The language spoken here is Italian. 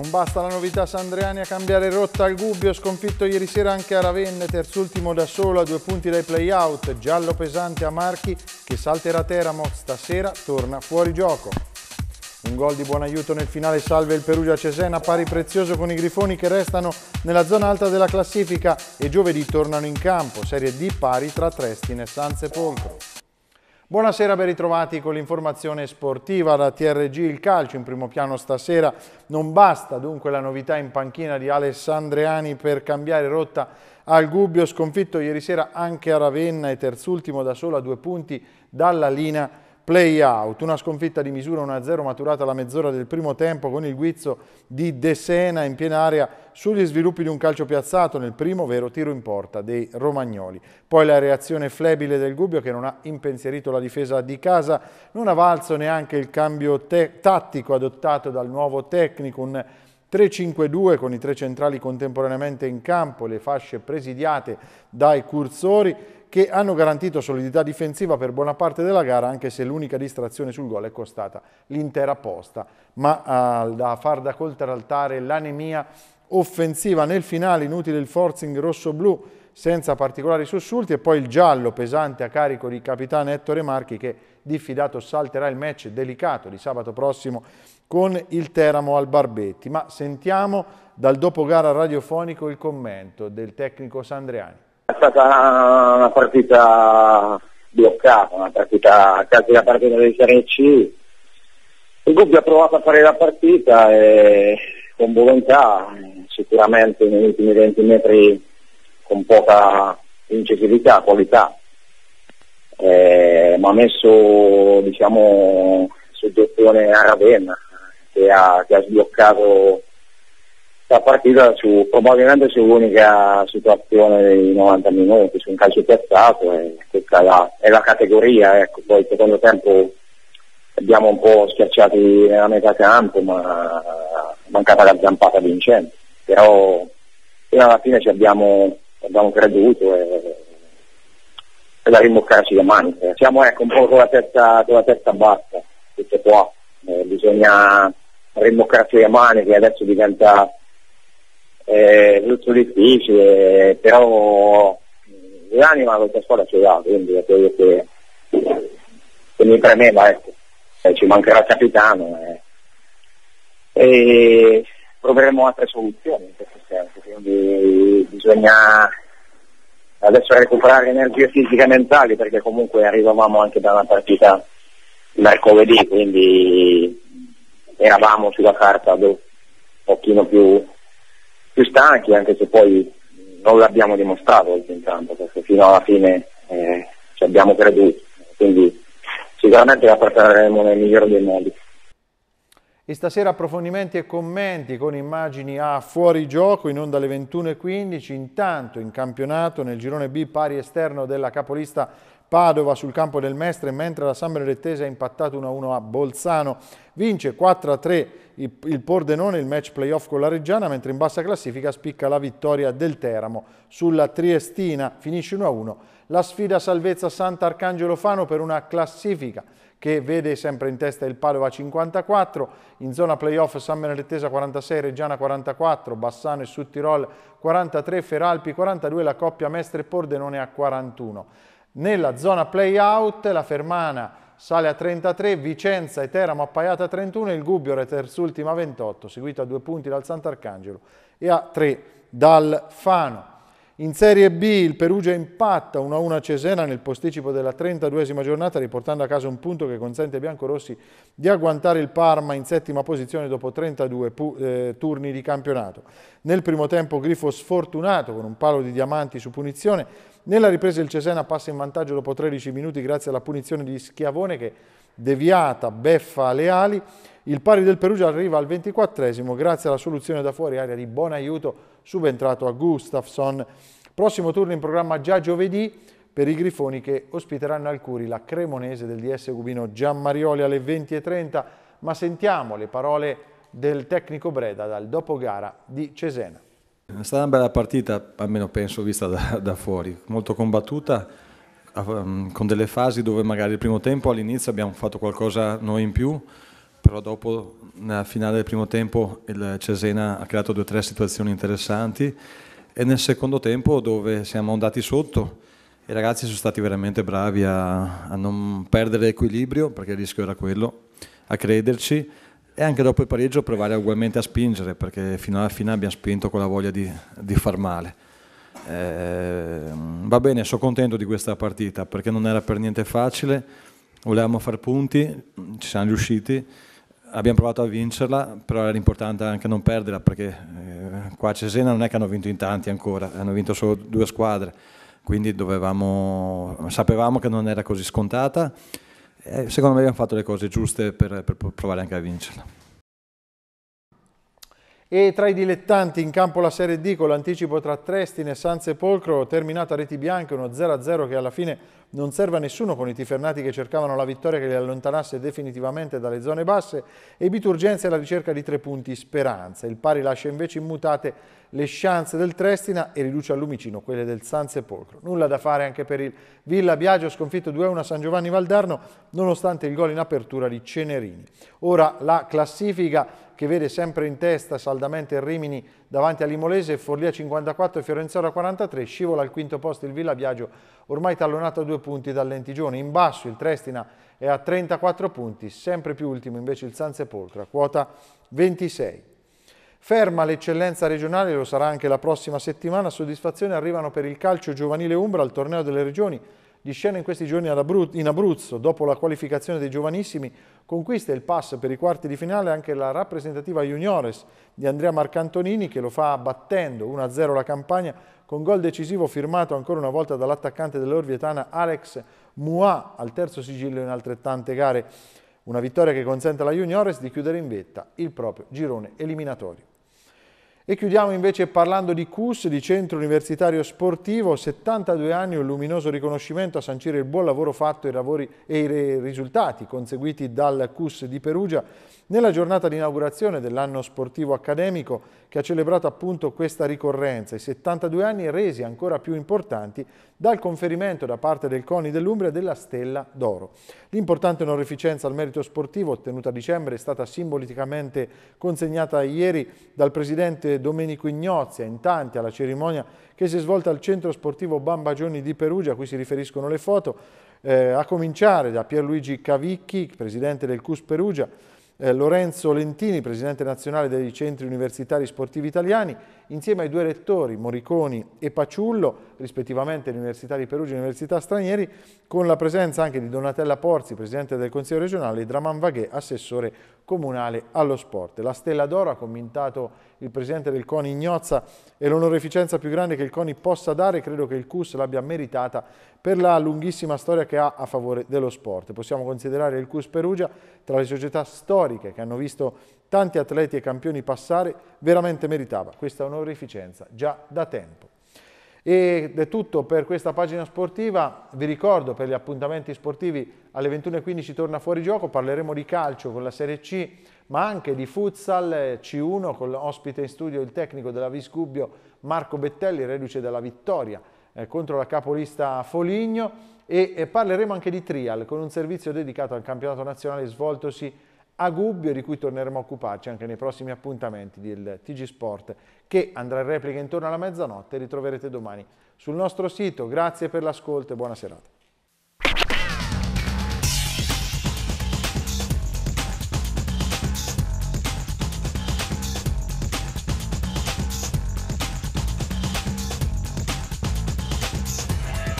Non basta la novità Sandreani a cambiare rotta al Gubbio, sconfitto ieri sera anche a Ravenna, terzultimo da solo a due punti dai playout, giallo pesante a Marchi che salterà Teramo, stasera torna fuori gioco. Un gol di buon aiuto nel finale salve il Perugia Cesena, pari prezioso con i Grifoni che restano nella zona alta della classifica e giovedì tornano in campo, Serie D pari tra Trestine e Sanze Polcro. Buonasera, ben ritrovati con l'informazione sportiva da TRG Il Calcio in primo piano stasera. Non basta dunque la novità in panchina di Alessandriani per cambiare rotta al Gubbio, sconfitto ieri sera anche a Ravenna e terzultimo da solo a due punti dalla linea play-out, una sconfitta di misura 1-0 maturata alla mezz'ora del primo tempo con il guizzo di De Sena in piena area sugli sviluppi di un calcio piazzato nel primo vero tiro in porta dei romagnoli. Poi la reazione flebile del Gubbio che non ha impensierito la difesa di casa, non ha valso neanche il cambio tattico adottato dal nuovo tecnico, un 3-5-2 con i tre centrali contemporaneamente in campo, le fasce presidiate dai cursori che hanno garantito solidità difensiva per buona parte della gara, anche se l'unica distrazione sul gol è costata l'intera posta, ma ah, da far da contraltare l'anemia offensiva nel finale, inutile il forcing rosso-blu senza particolari sussulti e poi il giallo pesante a carico di capitano Ettore Marchi che diffidato salterà il match delicato di sabato prossimo con il Teramo al Barbetti, ma sentiamo dal dopogara radiofonico il commento del tecnico Sandriani. È stata una partita bloccata, una partita quasi la partita dei Serie C. Il Gubbio ha provato a fare la partita e con volontà, sicuramente negli ultimi 20 metri con poca incisività, qualità, eh, ma ha messo diciamo, soggezione a Ravenna, che ha, che ha sbloccato la partita su, probabilmente sull'unica situazione dei 90 minuti, su un calcio piazzato e questa è la, è la categoria, ecco. poi il secondo tempo abbiamo un po' schiacciati nella metà campo ma mancata la zampata vincente, però fino alla fine ci abbiamo, abbiamo creduto e, e da rimboccarci le maniche. Siamo ecco, un po' con la testa, con la testa bassa, tutto qua, eh, bisogna Remboccazzo Yamane che adesso diventa eh, molto difficile, però mm, l'anima questa squadra ce l'ha, quindi è quello che, che mi premeva, ecco. eh, ci mancherà il capitano eh. e proveremo altre soluzioni in questo senso, quindi bisogna adesso recuperare energie fisiche e mentali perché comunque arrivavamo anche da una partita mercoledì, quindi eravamo sulla carta boh, un pochino più, più, stanchi, anche se poi non l'abbiamo dimostrato in perché fino alla fine eh, ci abbiamo creduto. Quindi sicuramente la porteremo nel migliore dei modi. E stasera approfondimenti e commenti con immagini a fuori gioco in onda alle 21.15. Intanto in campionato nel girone B pari esterno della capolista Padova sul campo del Mestre, mentre la San Benedettese ha impattato 1-1 a Bolzano. Vince 4 a 3 il, Pordenone il match playoff con la Reggiana, mentre in bassa classifica spicca la vittoria del Teramo sulla Triestina, finisce 1 a 1. La sfida salvezza Sant'Arcangelo Fano per una classifica che vede sempre in testa il Padova 54, in zona playoff San Benedettesa 46, Reggiana 44, Bassano e Suttirol 43, Feralpi 42, la coppia Mestre Pordenone a 41. Nella zona playout la Fermana sale a 33, Vicenza e Teramo appaiata a 31, il Gubbio è terzultima a 28, seguito a due punti dal Sant'Arcangelo e a 3 dal Fano. In Serie B il Perugia impatta 1-1 Cesena nel posticipo della 32esima giornata riportando a casa un punto che consente ai biancorossi di agguantare il Parma in settima posizione dopo 32 eh, turni di campionato. Nel primo tempo Grifo sfortunato con un palo di diamanti su punizione. Nella ripresa il Cesena passa in vantaggio dopo 13 minuti grazie alla punizione di Schiavone che deviata beffa alle ali. Il pari del Perugia arriva al 24esimo grazie alla soluzione da fuori aria di buon aiuto subentrato a Gustafsson. Prossimo turno in programma già giovedì per i grifoni che ospiteranno al Curi la cremonese del DS Gubino Giammarioli alle 20.30, ma sentiamo le parole del tecnico Breda dal dopogara di Cesena. È stata una bella partita, almeno penso, vista da, da fuori, molto combattuta, con delle fasi dove magari il primo tempo all'inizio abbiamo fatto qualcosa noi in più, però dopo nella finale del primo tempo il Cesena ha creato due o tre situazioni interessanti e nel secondo tempo dove siamo andati sotto i ragazzi sono stati veramente bravi a, a non perdere equilibrio perché il rischio era quello, a crederci e anche dopo il pareggio provare ugualmente a spingere perché fino alla fine abbiamo spinto con la voglia di, di far male. Eh, va bene, sono contento di questa partita perché non era per niente facile, volevamo fare punti, ci siamo riusciti abbiamo provato a vincerla, però era importante anche non perderla perché eh, qua a Cesena non è che hanno vinto in tanti ancora, hanno vinto solo due squadre, quindi dovevamo, sapevamo che non era così scontata e secondo me abbiamo fatto le cose giuste per, per provare anche a vincerla. E tra i dilettanti in campo la Serie D con l'anticipo tra Trestine e San Sepolcro terminato a reti bianche, uno 0-0 che alla fine non serve a nessuno con i tifernati che cercavano la vittoria che li allontanasse definitivamente dalle zone basse e Biturgenza alla ricerca di tre punti speranza. Il pari lascia invece immutate le chance del Trestina e riduce al lumicino quelle del San Sepolcro. Nulla da fare anche per il Villa Biagio sconfitto 2-1 a San Giovanni Valdarno nonostante il gol in apertura di Cenerini. Ora la classifica che vede sempre in testa Salvatore saldamente il Rimini davanti all'Imolese, Forlia 54 e Fiorenzola 43, scivola al quinto posto il Villa Viaggio, ormai tallonato a due punti dal Lentigione. In basso il Trestina è a 34 punti, sempre più ultimo invece il Sansepolcro a quota 26. Ferma l'eccellenza regionale, lo sarà anche la prossima settimana, soddisfazioni arrivano per il calcio giovanile Umbra al torneo delle regioni, di scena in questi giorni in Abruzzo, dopo la qualificazione dei giovanissimi, conquista il pass per i quarti di finale anche la rappresentativa juniores di Andrea Marcantonini che lo fa battendo 1-0 la campagna con gol decisivo firmato ancora una volta dall'attaccante dell'Orvietana Alex Mua al terzo sigillo in altrettante gare. Una vittoria che consente alla juniores di chiudere in vetta il proprio girone eliminatorio. E chiudiamo invece parlando di CUS, di Centro Universitario Sportivo, 72 anni, un luminoso riconoscimento a sancire il buon lavoro fatto i, lavori, e i risultati conseguiti dal CUS di Perugia. Nella giornata di inaugurazione dell'anno sportivo accademico, che ha celebrato appunto questa ricorrenza, i 72 anni resi ancora più importanti dal conferimento da parte del CONI dell'Umbria della Stella d'Oro. L'importante onorificenza al merito sportivo ottenuta a dicembre è stata simbolicamente consegnata ieri dal presidente Domenico Ignozia in tanti alla cerimonia che si è svolta al centro sportivo Bambagioni di Perugia, a cui si riferiscono le foto, eh, a cominciare da Pierluigi Cavicchi, presidente del CUS Perugia, eh, Lorenzo Lentini, presidente nazionale dei centri universitari sportivi italiani, insieme ai due rettori Moriconi e Paciullo, rispettivamente l'Università di Perugia e l'Università Stranieri, con la presenza anche di Donatella Porzi, Presidente del Consiglio regionale, e Draman Vaghe, Assessore comunale allo sport. La Stella d'Oro ha commentato il Presidente del CONI Ignozza e l'onorificenza più grande che il CONI possa dare, credo che il CUS l'abbia meritata per la lunghissima storia che ha a favore dello sport. Possiamo considerare il CUS Perugia tra le società storiche che hanno visto tanti atleti e campioni passare, veramente meritava. Questa onorificenza già da tempo. Ed è tutto per questa pagina sportiva, vi ricordo per gli appuntamenti sportivi alle 21.15 torna fuori gioco, parleremo di calcio con la Serie C, ma anche di futsal C1 con l'ospite in studio il tecnico della Viscubbio Marco Bettelli, reduce dalla vittoria eh, contro la capolista Foligno e, e parleremo anche di trial con un servizio dedicato al campionato nazionale svoltosi a Gubbio, di cui torneremo a occuparci anche nei prossimi appuntamenti del TG Sport, che andrà in replica intorno alla mezzanotte e ritroverete domani sul nostro sito. Grazie per l'ascolto e buona serata.